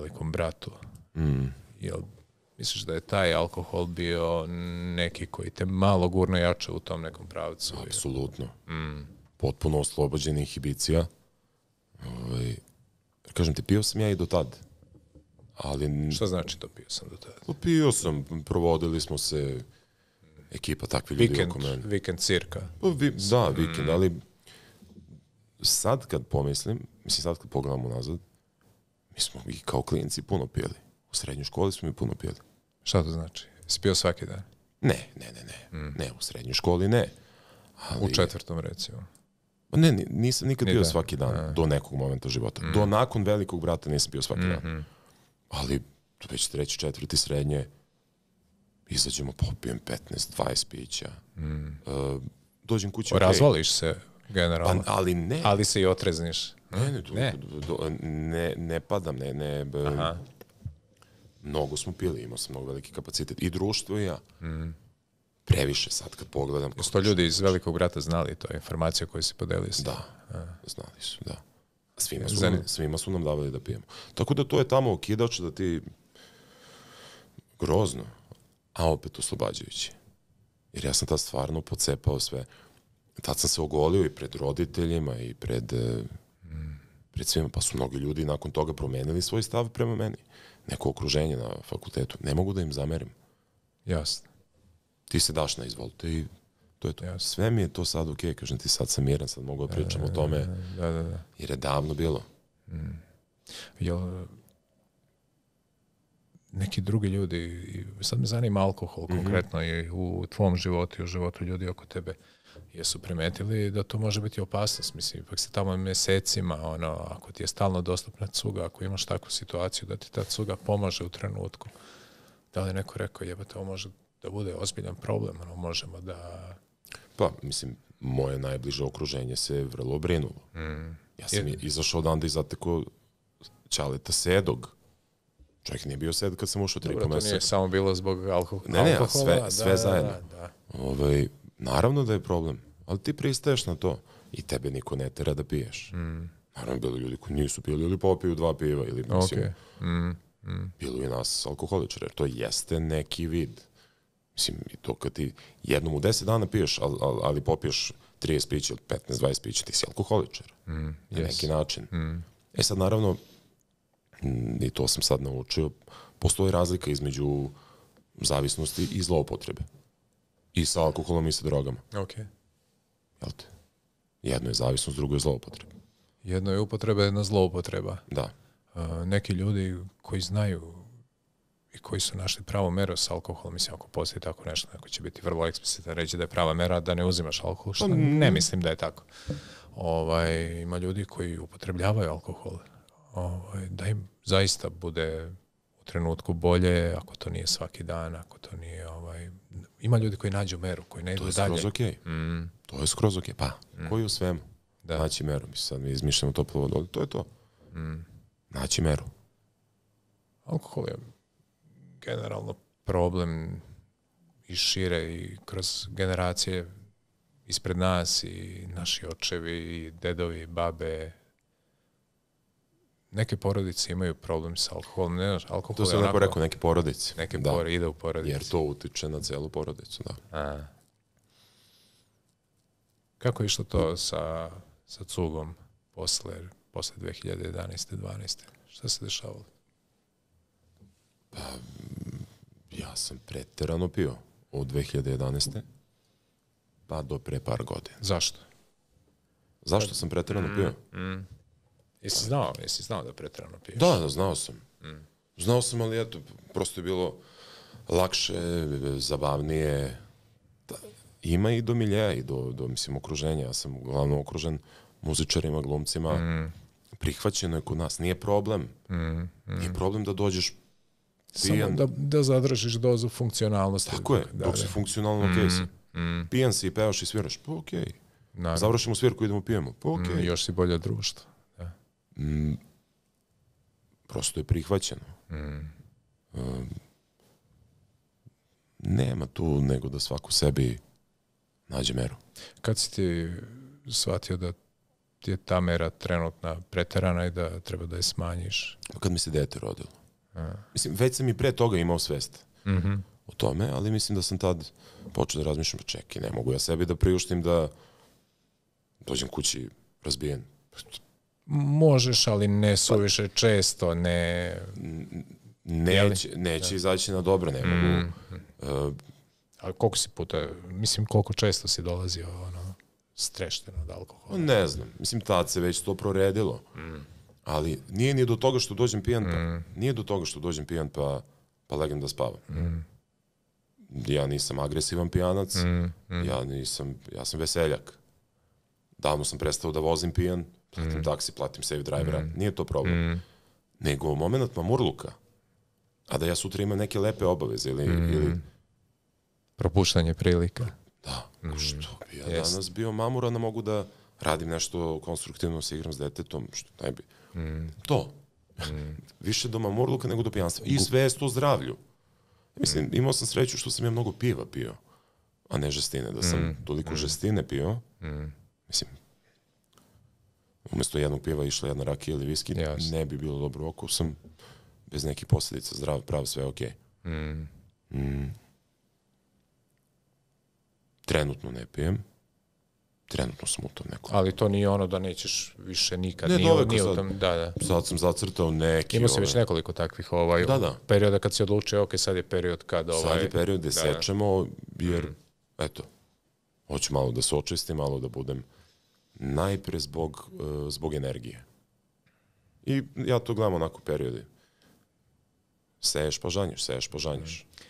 velikom bratu. Mm. Jel misliš da je taj alkohol bio neki koji te malo gurno jače u tom nekom pravcu? Apsolutno. Mm. Potpuno oslobođen inhibicija. Ovaj, kažem ti, pio sam ja i do tad. Ali... Šta znači to pio sam do tad? To pa Pio sam, provodili smo se ekipa takvi ljudi weekend, oko mene. Vikend cirka. Pa, vi, da, mm. vikend, mm. ali sad kad pomislim, mislim sad kad pogledam unazad, Mi smo i kao klinici puno pili. U srednjoj školi smo i puno pili. Šta to znači? Si pio svaki dan? Ne, ne, ne, ne. Mm. Ne, u srednjoj školi ne. Ali... U četvrtom recimo. Ne, nisam nikad Ni e, bio da. svaki dan A. do nekog momenta života. Mm. Do nakon velikog brata nisam bio svaki mm -hmm. dan. Mm-hmm. Ali već treći, četvrti, srednje izađemo, popijem 15-20 pića. Mm. Uh, dođem kući. Razvališ okay. se generalno. Pa, ali ne. Ali se i otrezniš. Ne, ne, tu, ne. Do, ne, ne padam, ne, ne, b, Aha. mnogo smo pili, imao sam mnogo veliki kapacitet. I društvo i ja. Mm. Previše sad kad pogledam. Sto ljudi iz znači. Velikog brata znali to, informacija koju si podelio sa. Da, A. znali su, da. Svima su, Zanim. svima su nam davali da pijemo. Tako da to je tamo okidač da ti grozno, a opet oslobađajući. Jer ja sam tad stvarno pocepao sve. Tad sam se ogolio i pred roditeljima i pred e, pred svima, pa su mnogi ljudi nakon toga promenili svoj stav prema meni. Neko okruženje na fakultetu. Ne mogu da im zamerim. Jasno. Ti se daš na izvolite i to je to. Jasne. Sve mi je to sad ok, kažem ti sad sam miran, sad mogu da pričam da, o tome. Da, da, da. Jer je davno bilo. Mm. Jel, neki drugi ljudi, sad me zanima alkohol mm -hmm. konkretno i u tvom životu i u životu ljudi oko tebe. Uh, jer su primetili da to može biti opasnost. Mislim, ipak se tamo mesecima, ono, ako ti je stalno dostupna cuga, ako imaš takvu situaciju da ti ta cuga pomaže u trenutku, da li neko rekao, jebate, ovo može da bude ozbiljan problem, ono, možemo da... Pa, mislim, moje najbliže okruženje se vrlo brinulo. Mm. Ja sam jer... izašao odanda i zateko Čaleta Sedog, Čovjek nije bio sed kad sam ušao tri komesa. Dobro, to nije samo bilo zbog alkohola. Ne, ne, alkohola, sve, sve da, zajedno. Da, da. Ovaj, Naravno da je problem, ali ti pristaješ na to i tebe niko ne tera da piješ. Mm. Naravno, bilo ljudi koji nisu pili ili popiju dva piva ili mislim. Okay. Mm. Mm. Bilo i nas alkoholičara, to jeste neki vid. Mislim, i to kad ti jednom u 10 dana piješ, ali, ali, ali popiješ 30 pića ili 15-20 pića, ti si alkoholičar. Mm. Yes. Na neki način. Mm. E sad, naravno, i to sam sad naučio, postoji razlika između zavisnosti i zloupotrebe i sa alkoholom i sa drogama. Ok. Jel te? Jedno je zavisnost, drugo je zloupotreba. Jedno je upotreba, jedna zloupotreba. Da. Uh, neki ljudi koji znaju i koji su našli pravu meru sa alkoholom, mislim ako postoji tako nešto, neko će biti vrlo eksplicitan reći da je prava mera da ne uzimaš alkohol, što pa ne mislim da je tako. Ovaj, ima ljudi koji upotrebljavaju alkohol, ovaj, da im zaista bude u trenutku bolje, ako to nije svaki dan, ako to nije ovaj, Ima ljudi koji nađu meru, koji ne idu dalje. To je dalje. skroz okej. Okay. Mm. To je skroz okej. Okay. Pa, mm. koji u svemu? Da. Naći meru. Mi sad mi izmišljamo toplo vodu, to je to. Mm. Naći meru. Alkohol je generalno problem i šire i kroz generacije ispred nas i naši očevi i dedovi i babe neke porodice imaju problem sa alkoholom, ne znaš, alkohol to je onako... To sam rekao, neke porodice. Neke da. porodice, ide u porodice. Jer to utiče na celu porodicu, da. A. Kako je išlo to sa, sa cugom posle, posle 2011. 12. Šta se dešavalo? Pa, ja sam preterano pio od 2011. pa do pre par godina. Zašto? Zašto sam preterano mm, pio? Mm, mm. Jesi znao, jesi znao da pretrano piješ? Da, da, znao sam. Mm. Znao sam, ali eto, prosto je bilo lakše, zabavnije. Da, ima i do miljeja i do, do mislim, okruženja. Ja sam uglavnom okružen muzičarima, glumcima. Mm. Prihvaćeno je kod nas. Nije problem. Mm. Mm. Nije problem da dođeš pijan. Samo da, da zadržiš dozu funkcionalnosti. Tako je, da, dok si da. funkcionalno mm. okej si. Mm. Pijan si i pevaš i sviraš. Pa okej. Okay. Završimo svirku, idemo pijemo. Pa okej. Okay. Mm, još si bolje društvo. Mm, prosto je prihvaćeno. Mm. Um, nema tu nego da svako sebi nađe meru. Kad si ti shvatio da ti je ta mera trenutna preterana i da treba da je smanjiš? Pa kad mi se dete rodilo. A. Mislim, već sam i pre toga imao svest mm -hmm. o tome, ali mislim da sam tad počeo da razmišljam, pa čekaj, ne mogu ja sebi da priuštim da dođem kući razbijen. Možeš, ali ne suviše pa, često, ne... Neće, neće da. izaći na dobro, ne mogu. Mm. Uh, A koliko si puta, mislim koliko često si dolazio ono, strešten od alkohola? Ne znam, mislim tad se već to proredilo. Mm. Ali nije ni do toga što dođem pijan, pa, mm. nije do toga što dođem pijan pa, pa legem da spavam. Mm. Ja nisam agresivan pijanac, mm. Mm. ja nisam, ja sam veseljak. Davno sam prestao da vozim pijan, platim mm. taksi, platim save drivera, mm. nije to problem. Mm. Nego moment mamurluka, a da ja sutra imam neke lepe obaveze ili... Mm. ili... Propuštanje prilika. Da, mm. što bi ja Jest. danas bio da mogu da radim nešto konstruktivno, da se igram s detetom, što ne bi. Mm. To. Mm. Više do mamurluka nego do pijanstva. I svest o zdravlju. Mislim, mm. imao sam sreću što sam ja mnogo piva pio, a ne žestine. Da sam mm. toliko mm. žestine pio, mm. mislim, umesto jednog piva išla jedna rakija ili viski, yes. ne bi bilo dobro oko, sam bez nekih posledica, zdrav, prav, sve okej. Okay. Mm. Mm. Trenutno ne pijem trenutno sam u tom nekom. Ali to nije ono da nećeš više nikad. Ne, nije, nije sad, tom, da, da. sad sam zacrtao neki. Imao sam već nekoliko takvih ovaj, da, da. perioda kad si odlučio, ok, sad je period kad ovaj... Sad je ovaj- period gde da, da. sečemo, jer, mm. eto, hoću malo da se očistim, malo da budem najpre zbog, e, zbog energije. I ja to gledam onako periodi. Seješ pa žanješ, seješ pa žanješ. Mm.